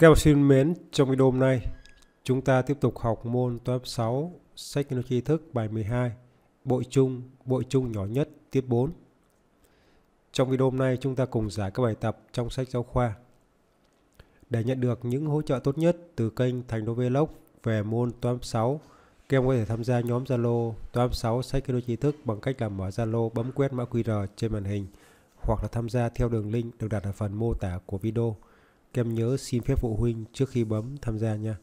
Các em học sinh mến, trong video hôm nay, chúng ta tiếp tục học môn toán 6, sách kiến tri thức bài 12, bội chung, bội chung nhỏ nhất, tiết 4. Trong video hôm nay, chúng ta cùng giải các bài tập trong sách giáo khoa. Để nhận được những hỗ trợ tốt nhất từ kênh Thành Đô Vlog về môn toán 6, các em có thể tham gia nhóm Zalo toán 6 sách kiến tri thức bằng cách là mở Zalo bấm quét mã QR trên màn hình hoặc là tham gia theo đường link được đặt ở phần mô tả của video. Các em nhớ xin phép phụ huynh trước khi bấm tham gia nha.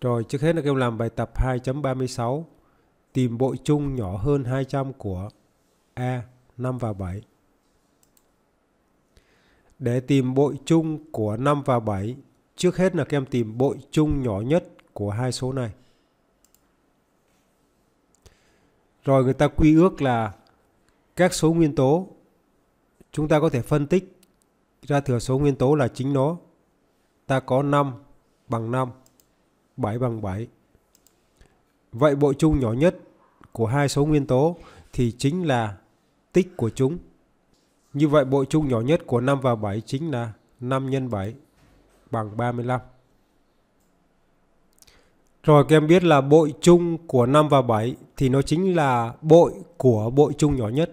Rồi trước hết là các em làm bài tập 2.36 tìm bội chung nhỏ hơn 200 của A 5 và 7. Để tìm bội chung của 5 và 7, trước hết là các em tìm bội chung nhỏ nhất của hai số này. Rồi người ta quy ước là các số nguyên tố chúng ta có thể phân tích ra thừa số nguyên tố là chính nó. Ta có 5 bằng 5, 7 bằng 7. Vậy bộ chung nhỏ nhất của hai số nguyên tố thì chính là tích của chúng. Như vậy bộ chung nhỏ nhất của 5 và 7 chính là 5 x 7 bằng 35. Rồi các em biết là bội chung của 5 và 7 thì nó chính là bội của bội chung nhỏ nhất.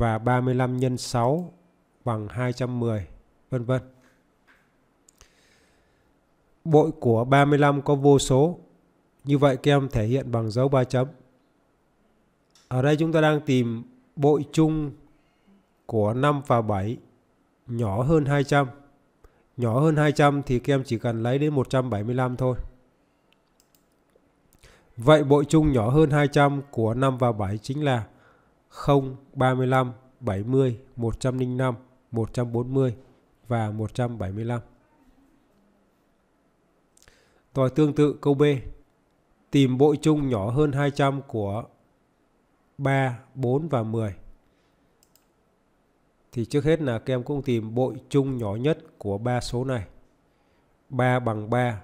và 35 nhân 6 bằng 210, vân vân. Bội của 35 có vô số. Như vậy các em thể hiện bằng dấu ba chấm. Ở đây chúng ta đang tìm bội chung của 5 và 7 nhỏ hơn 200. Nhỏ hơn 200 thì các em chỉ cần lấy đến 175 thôi. Vậy bội chung nhỏ hơn 200 của 5 và 7 chính là 175. 0, 35, 70, 105, 140 và 175. Tòi tương tự câu B. Tìm bội chung nhỏ hơn 200 của 3, 4 và 10. Thì trước hết là các em cũng tìm bội chung nhỏ nhất của ba số này. 3 bằng 3,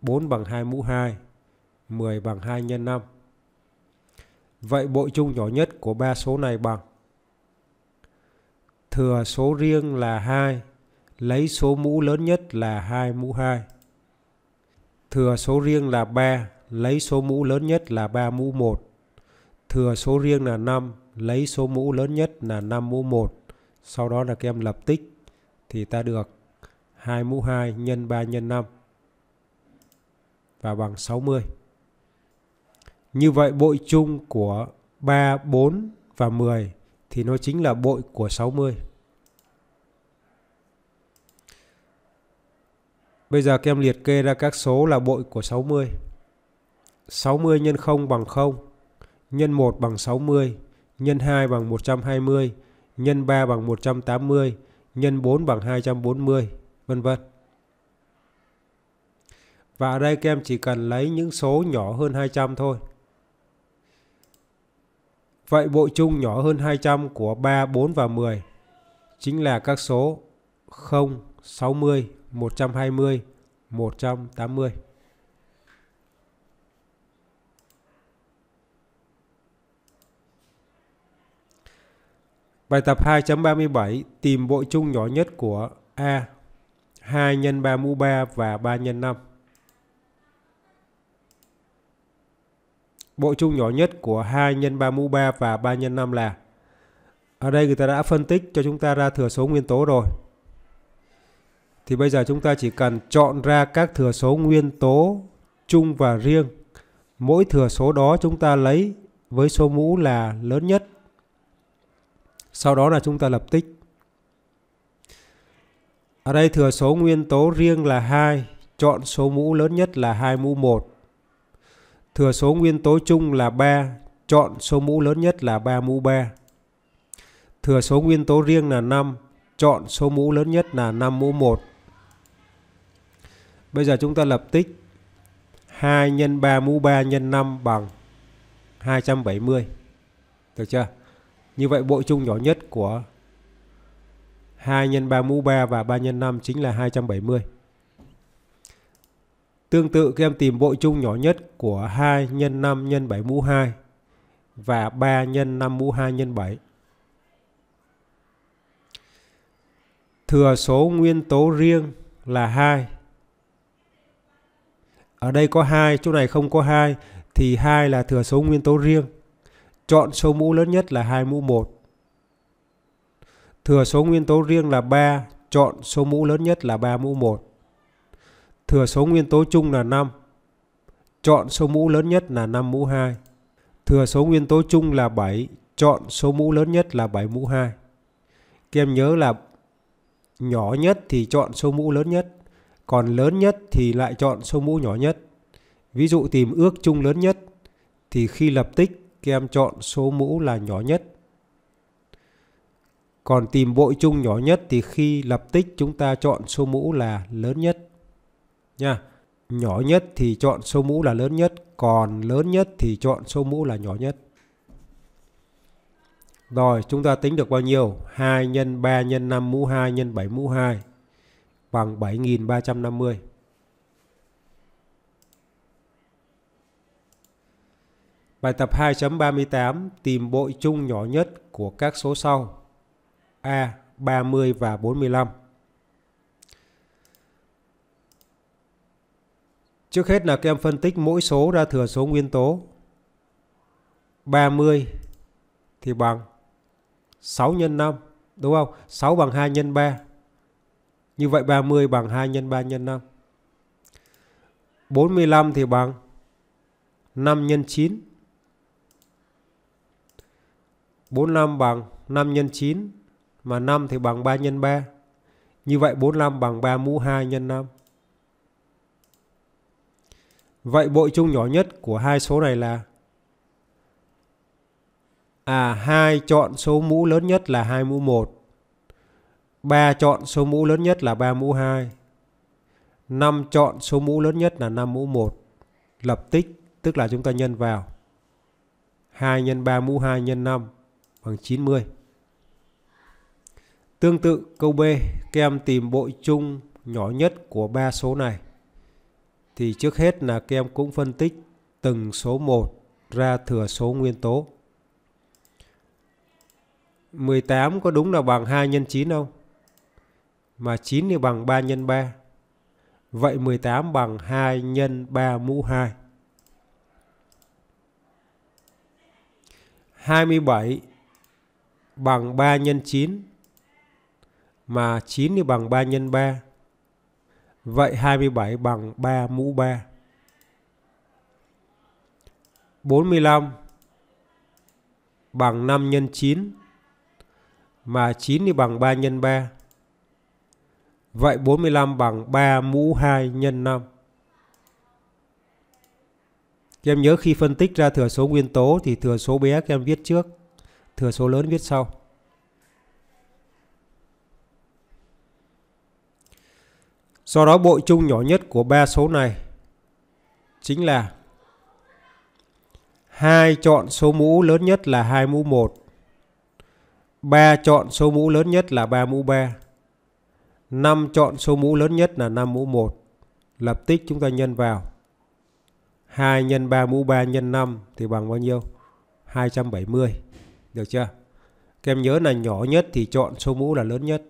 4 bằng 2 mũ 2, 10 bằng 2 nhân 5 Vậy bội chung nhỏ nhất của ba số này bằng thừa số riêng là 2, lấy số mũ lớn nhất là 2 mũ 2. Thừa số riêng là 3, lấy số mũ lớn nhất là 3 mũ 1. Thừa số riêng là 5, lấy số mũ lớn nhất là 5 mũ 1. Sau đó là các em lập tích thì ta được 2 mũ 2 nhân 3 nhân 5 và bằng 60. Như vậy bội chung của 3, 4 và 10 thì nó chính là bội của 60. Bây giờ các em liệt kê ra các số là bội của 60. 60 nhân 0 bằng 0, nhân 1 bằng 60, nhân 2 bằng 120, nhân 3 bằng 180, nhân 4 bằng 240, vân vân. Và ở đây các em chỉ cần lấy những số nhỏ hơn 200 thôi. Vậy bộ chung nhỏ hơn 200 của 3, 4 và 10 chính là các số 0, 60, 120, 180. Bài tập 2.37 tìm bộ chung nhỏ nhất của A 2 x 3 mũ 3 và 3 x 5. Bộ chung nhỏ nhất của 2 x 3 mũ 3 và 3 x 5 là ở đây người ta đã phân tích cho chúng ta ra thừa số nguyên tố rồi. Thì bây giờ chúng ta chỉ cần chọn ra các thừa số nguyên tố chung và riêng. Mỗi thừa số đó chúng ta lấy với số mũ là lớn nhất. Sau đó là chúng ta lập tích. Ở đây thừa số nguyên tố riêng là 2, chọn số mũ lớn nhất là 2 mũ 1 Thừa số nguyên tố chung là 3, chọn số mũ lớn nhất là 3 mũ 3. Thừa số nguyên tố riêng là 5, chọn số mũ lớn nhất là 5 mũ 1. Bây giờ chúng ta lập tích 2 x 3 mũ 3 x 5 bằng 270. Được chưa? Như vậy bội chung nhỏ nhất của 2 x 3 mũ 3 và 3 x 5 chính là 270. Tương tự các em tìm bội chung nhỏ nhất của 2 x 5 x 7 mũ 2 và 3 x 5 mũ 2 x 7. Thừa số nguyên tố riêng là 2. Ở đây có 2, chỗ này không có 2 thì 2 là thừa số nguyên tố riêng. Chọn số mũ lớn nhất là 2 mũ 1. Thừa số nguyên tố riêng là 3, chọn số mũ lớn nhất là 3 mũ 1. Thừa số nguyên tố chung là 5. Chọn số mũ lớn nhất là 5 mũ 2. Thừa số nguyên tố chung là 7. Chọn số mũ lớn nhất là 7 mũ 2. Các em nhớ là nhỏ nhất thì chọn số mũ lớn nhất. Còn lớn nhất thì lại chọn số mũ nhỏ nhất. Ví dụ tìm ước chung lớn nhất thì khi lập tích các em chọn số mũ là nhỏ nhất. Còn tìm bội chung nhỏ nhất thì khi lập tích chúng ta chọn số mũ là lớn nhất nha. Nhỏ nhất thì chọn số mũ là lớn nhất, còn lớn nhất thì chọn số mũ là nhỏ nhất. Rồi, chúng ta tính được bao nhiêu? 2 x 3 x 5 mũ 2 x 7 mũ 2 bằng 7350. Bài tập 2.38 tìm bội chung nhỏ nhất của các số sau A 30 và 45. Trước hết là các em phân tích mỗi số ra thừa số nguyên tố. 30 thì bằng 6 x 5, đúng không? 6 bằng 2 x 3. Như vậy 30 bằng 2 x 3 x 5. 45 thì bằng 5 x 9. 45 bằng 5 x 9 mà 5 thì bằng 3 x 3. Như vậy 45 bằng 3 mũ 2 x 5. Vậy bội chung nhỏ nhất của hai số này là À 2 chọn số mũ lớn nhất là 2 mũ 1. 3 chọn số mũ lớn nhất là 3 mũ 2. 5 chọn số mũ lớn nhất là 5 mũ 1. Lập tích tức là chúng ta nhân vào. 2 nhân 3 mũ 2 nhân 5 bằng 90. Tương tự câu B, các em tìm bội chung nhỏ nhất của ba số này thì trước hết là các em cũng phân tích từng số 1 ra thừa số nguyên tố. 18 có đúng là bằng 2 nhân 9 không? Mà 9 thì bằng 3 nhân 3. Vậy 18 bằng 2 nhân 3 mũ 2. 27 bằng 3 nhân 9 mà 9 thì bằng 3 nhân 3 Vậy 27 bằng 3 mũ 3. 45 bằng 5 nhân 9 mà 9 thì bằng 3 nhân 3. Vậy 45 bằng 3 mũ 2 nhân 5. Các em nhớ khi phân tích ra thừa số nguyên tố thì thừa số bé các em viết trước, thừa số lớn viết sau. Do đó bội chung nhỏ nhất của ba số này chính là 2 chọn số mũ lớn nhất là 2 mũ 1. 3 chọn số mũ lớn nhất là 3 mũ 3. 5 chọn số mũ lớn nhất là 5 mũ 1. Lập tích chúng ta nhân vào. 2 nhân 3 mũ 3 nhân 5 thì bằng bao nhiêu? 270. Được chưa? Các em nhớ là nhỏ nhất thì chọn số mũ là lớn nhất.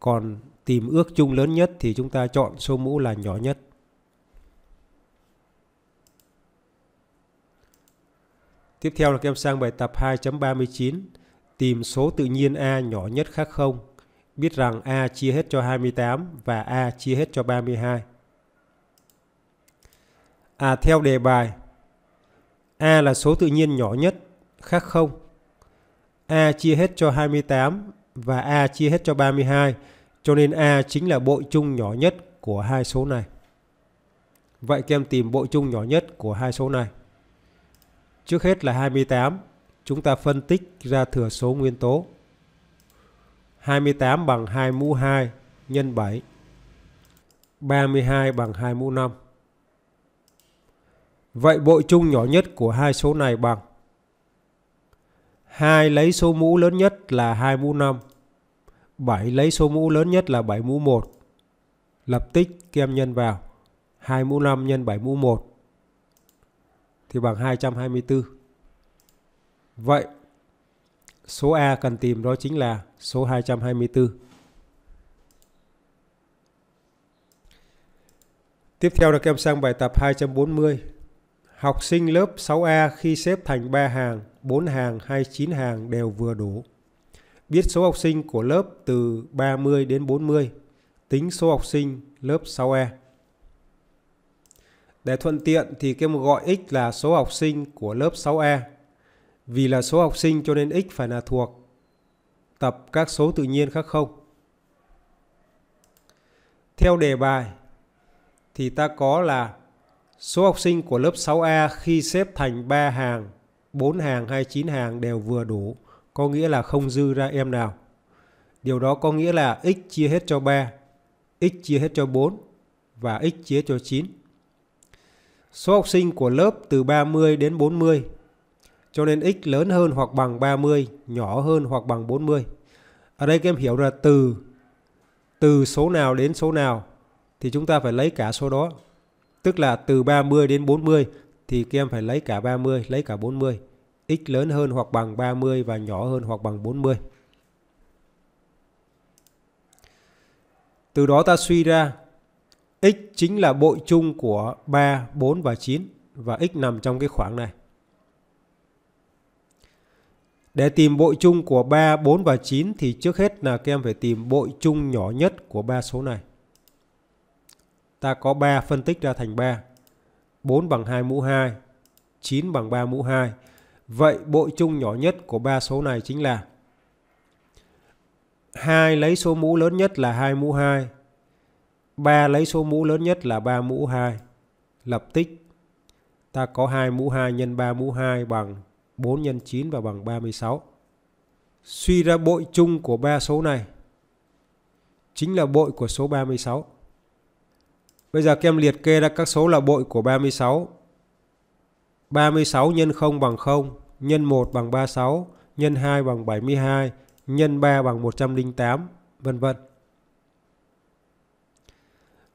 Còn tìm ước chung lớn nhất thì chúng ta chọn số mũ là nhỏ nhất. Tiếp theo là các em sang bài tập 2.39, tìm số tự nhiên A nhỏ nhất khác không. Biết rằng A chia hết cho 28 và A chia hết cho 32. À theo đề bài, A là số tự nhiên nhỏ nhất khác không. A chia hết cho 28 và A chia hết cho 32 cho nên A chính là bội chung nhỏ nhất của hai số này. Vậy các em tìm bội chung nhỏ nhất của hai số này. Trước hết là 28, chúng ta phân tích ra thừa số nguyên tố. 28 bằng 2 mũ 2 nhân 7. 32 bằng 2 mũ 5. Vậy bội chung nhỏ nhất của hai số này bằng 2 lấy số mũ lớn nhất là 2 mũ 5 7 lấy số mũ lớn nhất là 7 mũ 1. Lập tích kem nhân vào. 2 mũ 5 nhân 7 mũ 1 thì bằng 224. Vậy số A cần tìm đó chính là số 224. Tiếp theo là kem sang bài tập 240. Học sinh lớp 6A khi xếp thành 3 hàng, 4 hàng hay 9 hàng đều vừa đủ. Biết số học sinh của lớp từ 30 đến 40, tính số học sinh lớp 6E. Để thuận tiện thì cái gọi x là số học sinh của lớp 6E. Vì là số học sinh cho nên x phải là thuộc tập các số tự nhiên khác không. Theo đề bài thì ta có là số học sinh của lớp 6A e khi xếp thành 3 hàng, 4 hàng hay 9 hàng đều vừa đủ có nghĩa là không dư ra em nào. Điều đó có nghĩa là x chia hết cho 3, x chia hết cho 4 và x chia cho 9. Số học sinh của lớp từ 30 đến 40 cho nên x lớn hơn hoặc bằng 30, nhỏ hơn hoặc bằng 40. Ở đây các em hiểu là từ từ số nào đến số nào thì chúng ta phải lấy cả số đó. Tức là từ 30 đến 40 thì các em phải lấy cả 30, lấy cả 40 x lớn hơn hoặc bằng 30 và nhỏ hơn hoặc bằng 40. Từ đó ta suy ra x chính là bội chung của 3, 4 và 9 và x nằm trong cái khoảng này. Để tìm bội chung của 3, 4 và 9 thì trước hết là các em phải tìm bội chung nhỏ nhất của ba số này. Ta có 3 phân tích ra thành 3. 4 bằng 2 mũ 2, 9 bằng 3 mũ 2 Vậy bội chung nhỏ nhất của ba số này chính là 2 lấy số mũ lớn nhất là 2 mũ 2. 3 lấy số mũ lớn nhất là 3 mũ 2. Lập tích ta có 2 mũ 2 nhân 3 mũ 2 bằng 4 nhân 9 và bằng 36. Suy ra bội chung của ba số này chính là bội của số 36. Bây giờ kem liệt kê ra các số là bội của 36 36 nhân 0 bằng 0, nhân 1 bằng 36, nhân 2 bằng 72, nhân 3 bằng 108, vân vân.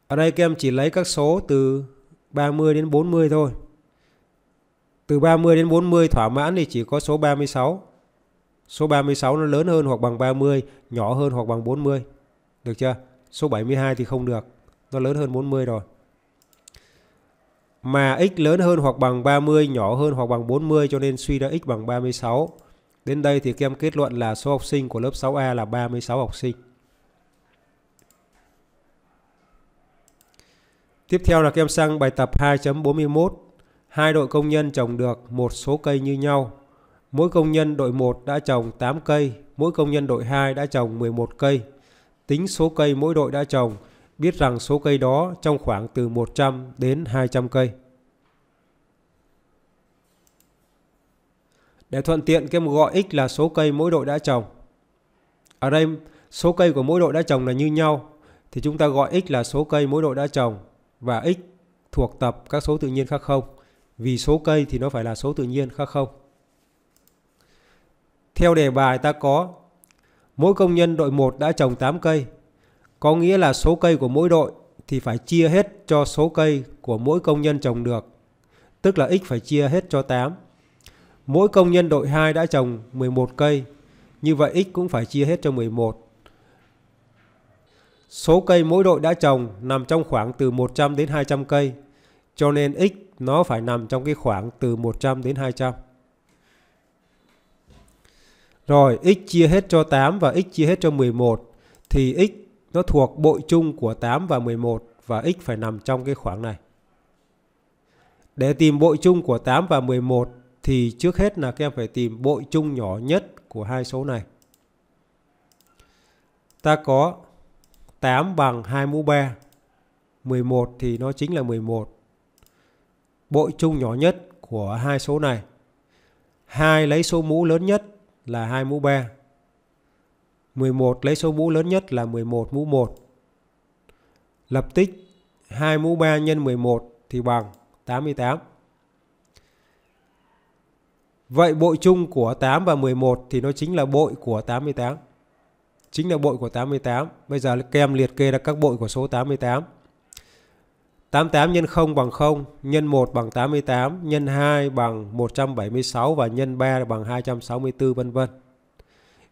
Ở đây các em chỉ lấy các số từ 30 đến 40 thôi. Từ 30 đến 40 thỏa mãn thì chỉ có số 36. Số 36 nó lớn hơn hoặc bằng 30, nhỏ hơn hoặc bằng 40. Được chưa? Số 72 thì không được. Nó lớn hơn 40 rồi mà x lớn hơn hoặc bằng 30, nhỏ hơn hoặc bằng 40 cho nên suy ra x bằng 36. Đến đây thì kem kết luận là số học sinh của lớp 6A là 36 học sinh. Tiếp theo là kem sang bài tập 2.41. Hai đội công nhân trồng được một số cây như nhau. Mỗi công nhân đội 1 đã trồng 8 cây, mỗi công nhân đội 2 đã trồng 11 cây. Tính số cây mỗi đội đã trồng biết rằng số cây đó trong khoảng từ 100 đến 200 cây. Để thuận tiện Kem gọi x là số cây mỗi đội đã trồng. Ở đây số cây của mỗi đội đã trồng là như nhau thì chúng ta gọi x là số cây mỗi đội đã trồng và x thuộc tập các số tự nhiên khác không. Vì số cây thì nó phải là số tự nhiên khác không. Theo đề bài ta có mỗi công nhân đội 1 đã trồng 8 cây có nghĩa là số cây của mỗi đội thì phải chia hết cho số cây của mỗi công nhân trồng được, tức là x phải chia hết cho 8. Mỗi công nhân đội 2 đã trồng 11 cây, như vậy x cũng phải chia hết cho 11. Số cây mỗi đội đã trồng nằm trong khoảng từ 100 đến 200 cây, cho nên x nó phải nằm trong cái khoảng từ 100 đến 200. Rồi, x chia hết cho 8 và x chia hết cho 11 thì x nó thuộc bội chung của 8 và 11 và x phải nằm trong cái khoảng này. Để tìm bội chung của 8 và 11 thì trước hết là các em phải tìm bội chung nhỏ nhất của hai số này. Ta có 8 bằng 2 mũ 3. 11 thì nó chính là 11. Bội chung nhỏ nhất của hai số này. 2 lấy số mũ lớn nhất là 2 mũ 3. 11 lấy số mũ lớn nhất là 11 mũ 1. Lập tích 2 mũ 3 nhân 11 thì bằng 88. Vậy bội chung của 8 và 11 thì nó chính là bội của 88. Chính là bội của 88. Bây giờ kem liệt kê ra các bội của số 88. 88 nhân 0 bằng 0, nhân 1 bằng 88, nhân 2 bằng 176 và nhân 3 bằng 264 vân vân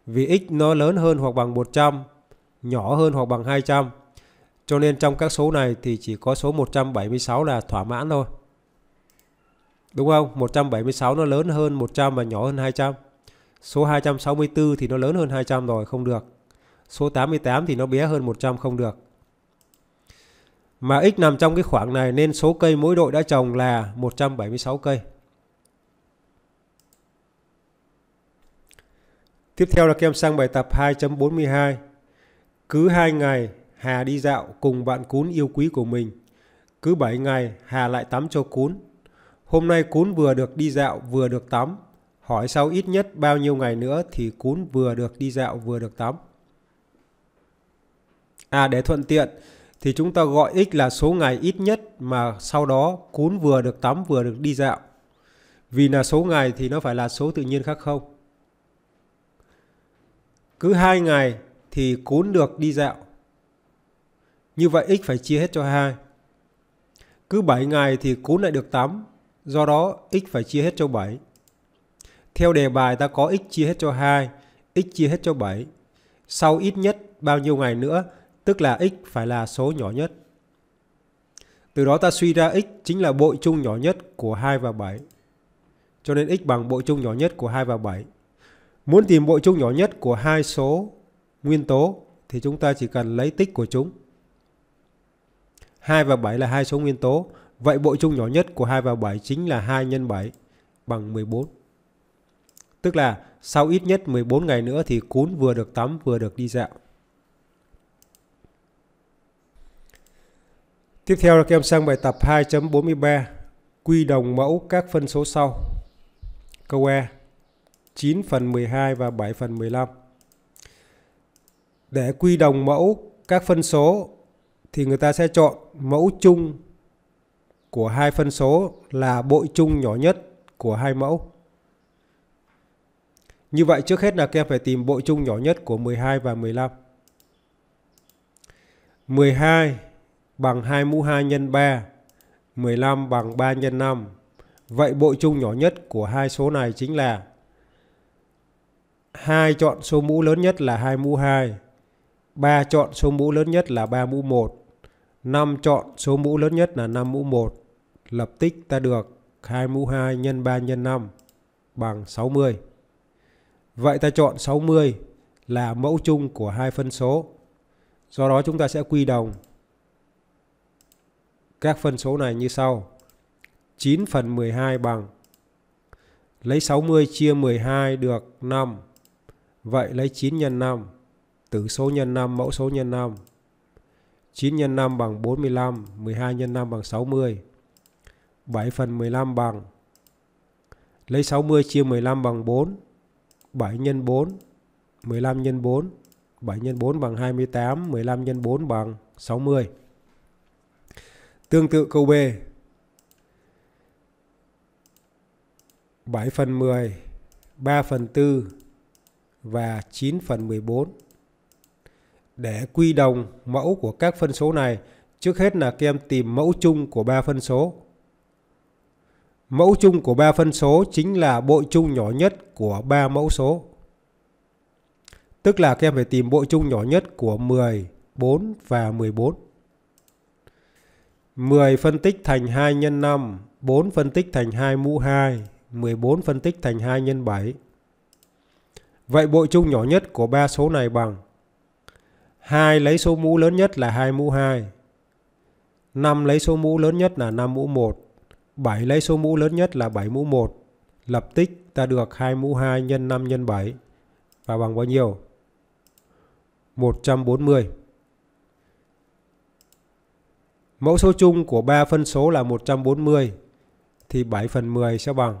vì x nó lớn hơn hoặc bằng 100, nhỏ hơn hoặc bằng 200. Cho nên trong các số này thì chỉ có số 176 là thỏa mãn thôi. Đúng không? 176 nó lớn hơn 100 và nhỏ hơn 200. Số 264 thì nó lớn hơn 200 rồi, không được. Số 88 thì nó bé hơn 100 không được. Mà x nằm trong cái khoảng này nên số cây mỗi đội đã trồng là 176 cây. Tiếp theo là các em sang bài tập 2.42. Cứ 2 ngày, Hà đi dạo cùng bạn cún yêu quý của mình. Cứ 7 ngày, Hà lại tắm cho cún. Hôm nay cún vừa được đi dạo vừa được tắm. Hỏi sau ít nhất bao nhiêu ngày nữa thì cún vừa được đi dạo vừa được tắm. À để thuận tiện thì chúng ta gọi x là số ngày ít nhất mà sau đó cún vừa được tắm vừa được đi dạo. Vì là số ngày thì nó phải là số tự nhiên khác không? Cứ hai ngày thì cún được đi dạo. Như vậy x phải chia hết cho hai Cứ 7 ngày thì cún lại được tắm do đó x phải chia hết cho 7. Theo đề bài ta có x chia hết cho 2, x chia hết cho 7. Sau ít nhất bao nhiêu ngày nữa, tức là x phải là số nhỏ nhất. Từ đó ta suy ra x chính là bội chung nhỏ nhất của 2 và 7. Cho nên x bằng bội chung nhỏ nhất của 2 và 7. Muốn tìm bội chung nhỏ nhất của hai số nguyên tố thì chúng ta chỉ cần lấy tích của chúng. 2 và 7 là hai số nguyên tố. Vậy bội chung nhỏ nhất của 2 và 7 chính là 2 x 7 bằng 14. Tức là sau ít nhất 14 ngày nữa thì cún vừa được tắm vừa được đi dạo. Tiếp theo là các em sang bài tập 2.43 quy đồng mẫu các phân số sau. Câu E 9 phần 12 và 7 phần 15. Để quy đồng mẫu các phân số thì người ta sẽ chọn mẫu chung của hai phân số là bội chung nhỏ nhất của hai mẫu. Như vậy trước hết là các em phải tìm bội chung nhỏ nhất của 12 và 15. 12 bằng 2 mũ 2 nhân 3, 15 bằng 3 nhân 5. Vậy bội chung nhỏ nhất của hai số này chính là 2 chọn số mũ lớn nhất là 2 mũ 2. 3 chọn số mũ lớn nhất là 3 mũ 1. 5 chọn số mũ lớn nhất là 5 mũ 1. Lập tích ta được 2 mũ 2 nhân 3 nhân 5 bằng 60. Vậy ta chọn 60 là mẫu chung của hai phân số. Do đó chúng ta sẽ quy đồng các phân số này như sau. 9 phần 12 bằng lấy 60 chia 12 được 5. Vậy lấy 9 nhân 5, tử số nhân 5, mẫu số nhân 5. 9 nhân 5 bằng 45, 12 nhân 5 bằng 60. 7 phần 15 bằng lấy 60 chia 15 bằng 4, 7 nhân 4, 15 nhân 4, 7 nhân 4 bằng 28, 15 nhân 4 bằng 60. Tương tự câu B. 7 phần 10, 3 phần 4 và 9 phần 14. Để quy đồng mẫu của các phân số này, trước hết là các em tìm mẫu chung của ba phân số. Mẫu chung của ba phân số chính là bội chung nhỏ nhất của ba mẫu số. Tức là các em phải tìm bội chung nhỏ nhất của 10, 4 và 14. 10 phân tích thành 2 x 5, 4 phân tích thành 2 mũ 2, 14 phân tích thành 2 x 7. Vậy bội chung nhỏ nhất của ba số này bằng 2 lấy số mũ lớn nhất là 2 mũ 2. 5 lấy số mũ lớn nhất là 5 mũ 1. 7 lấy số mũ lớn nhất là 7 mũ 1. Lập tích ta được 2 mũ 2 nhân 5 nhân 7 và bằng bao nhiêu? 140. Mẫu số chung của 3 phân số là 140 thì 7 phần 10 sẽ bằng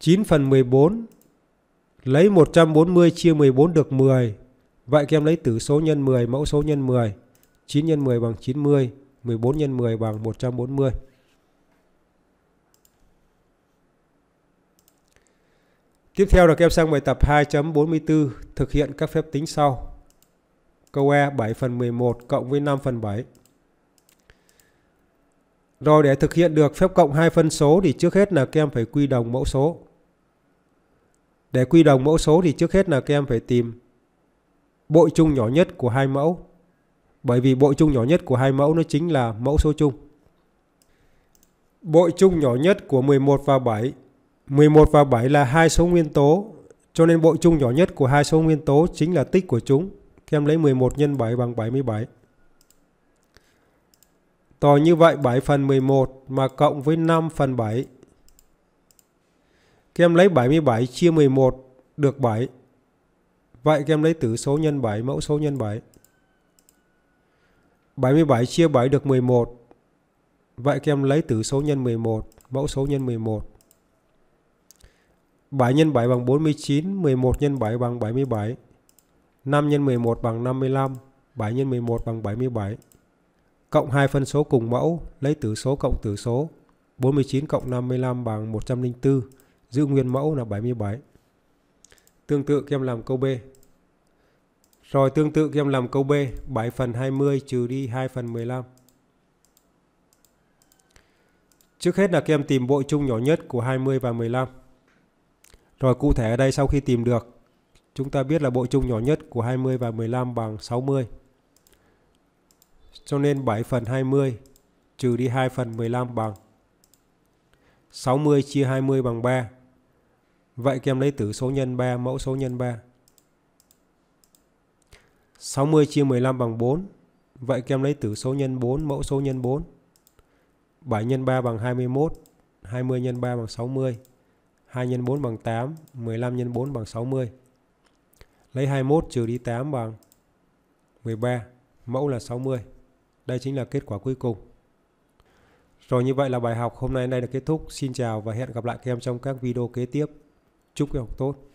9 phần 14 lấy 140 chia 14 được 10. Vậy các em lấy tử số nhân 10, mẫu số nhân 10. 9 nhân 10 bằng 90, 14 nhân 10 bằng 140. Tiếp theo là các em sang bài tập 2.44 thực hiện các phép tính sau. Câu E 7 phần 11 cộng với 5 phần 7. Rồi để thực hiện được phép cộng hai phân số thì trước hết là các em phải quy đồng mẫu số. Để quy đồng mẫu số thì trước hết là các em phải tìm bội chung nhỏ nhất của hai mẫu. Bởi vì bội chung nhỏ nhất của hai mẫu nó chính là mẫu số chung. Bội chung nhỏ nhất của 11 và 7. 11 và 7 là hai số nguyên tố, cho nên bội chung nhỏ nhất của hai số nguyên tố chính là tích của chúng. Các em lấy 11 x 7 bằng 77. To như vậy 7 phần 11 mà cộng với 5 phần 7. Các em lấy 77 chia 11 được 7. Vậy các em lấy tử số nhân 7, mẫu số nhân 7. 77 chia 7 được 11. Vậy các em lấy tử số nhân 11, mẫu số nhân 11. 7 x 7 bằng 49, 11 x 7 bằng 77, 5 x 11 bằng 55, 7 x 11 bằng 77 cộng hai phân số cùng mẫu, lấy tử số cộng tử số. 49 cộng 55 bằng 104, giữ nguyên mẫu là 77. Tương tự kem làm câu B. Rồi tương tự kem làm câu B, 7 phần 20 trừ đi 2 phần 15. Trước hết là kem tìm bội chung nhỏ nhất của 20 và 15. Rồi cụ thể ở đây sau khi tìm được, chúng ta biết là bội chung nhỏ nhất của 20 và 15 bằng 60 cho nên 7 phần 20 trừ đi 2 phần 15 bằng 60 chia 20 bằng 3. Vậy kem lấy tử số nhân 3, mẫu số nhân 3. 60 chia 15 bằng 4. Vậy kem lấy tử số nhân 4, mẫu số nhân 4. 7 nhân 3 bằng 21, 20 nhân 3 bằng 60, 2 nhân 4 bằng 8, 15 nhân 4 bằng 60. Lấy 21 trừ đi 8 bằng 13, mẫu là 60. Đây chính là kết quả cuối cùng. Rồi như vậy là bài học hôm nay đây đã kết thúc. Xin chào và hẹn gặp lại các em trong các video kế tiếp. Chúc các em học tốt.